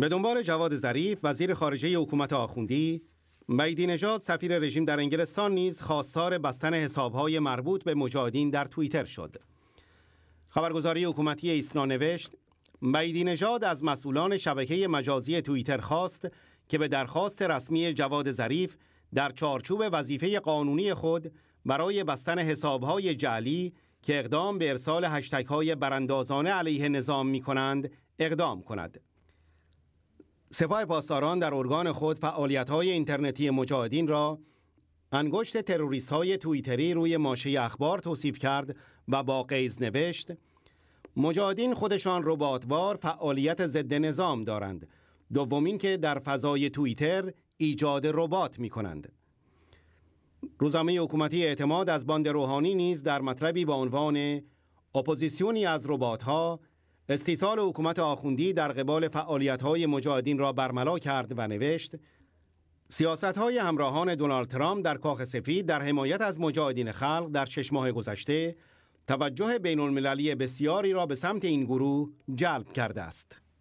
به دنبال جواد ظریف وزیر خارجه حکومت آخوندی بیدی نژاد سفیر رژیم در انگلستان نیز خواستار بستن حسابهای مربوط به مجاهدین در توییتر شد خبرگزاری حکومتی ایسنا نوشت بیدی از مسئولان شبکه مجازی توییتر خواست که به درخواست رسمی جواد ظریف در چارچوب وظیفه قانونی خود برای بستن حسابهای جعلی که اقدام به ارسال هشتگهای براندازانه علیه نظام می کنند اقدام کند. سپاه پاسداران در ارگان خود فعالیت های اینترنتی مجاهدین را انگشت تروریست های توییتری روی ماشه اخبار توصیف کرد و با قیز نوشت مجاهدین خودشان رباتوار فعالیت ضد نظام دارند دومین که در فضای توییتر ایجاد ربات می کنند روزنامه حکومتی اعتماد از باند روحانی نیز در مطلبی با عنوان اپوزیسیونی از ربات ها استیصال حکومت آخوندی در قبال های مجاهدین را برملا کرد و نوشت سیاست های همراهان دونالد ترامپ در کاخ سفید در حمایت از مجاهدین خلق در شش ماه گذشته توجه بین المللی بسیاری را به سمت این گروه جلب کرده است.